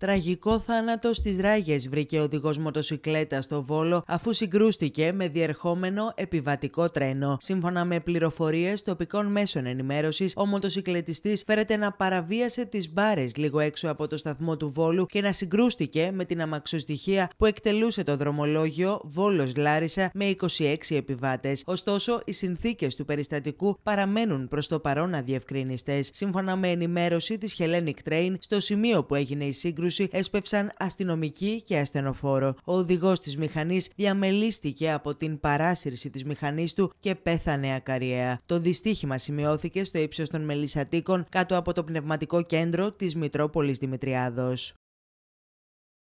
Τραγικό θάνατο στις ράγες βρήκε ο οδηγός μοτοσυκλέτας στο Βόλο αφού συγκρούστηκε με διερχόμενο επιβατικό τρένο. Σύμφωνα με πληροφορίες τοπικών μέσων ενημέρωσης, ο μοτοσυκλετιστής φέρεται να παραβίασε τις μπάρες λίγο έξω από το σταθμό του Βόλου και να συγκρούστηκε με την αμαξοστοιχεία που εκτελούσε το δρομολόγιο Βόλος Λάρισα με 26 επιβάτες. Ωστόσο, οι συνθήκες του περιστατικού παραμένουν προς το παρόν αδιευκρίνιστες. Σύμφωνα με ενημέρωση της Hellenic Train, στο σημείο που έγινε η σύγκρουση σύγκρουση έσπευσαν αστυνομική και ασθενοφόρο. Ο οδηγός της μηχανής διαμελίστηκε από την παράσυρση της μηχανής του και πέθανε ακαριαία. Το δυστύχημα σημειώθηκε στο ύψος των Μελισσατήκων κάτω από το πνευματικό κέντρο της Μητρόπολης Δημητριάδος.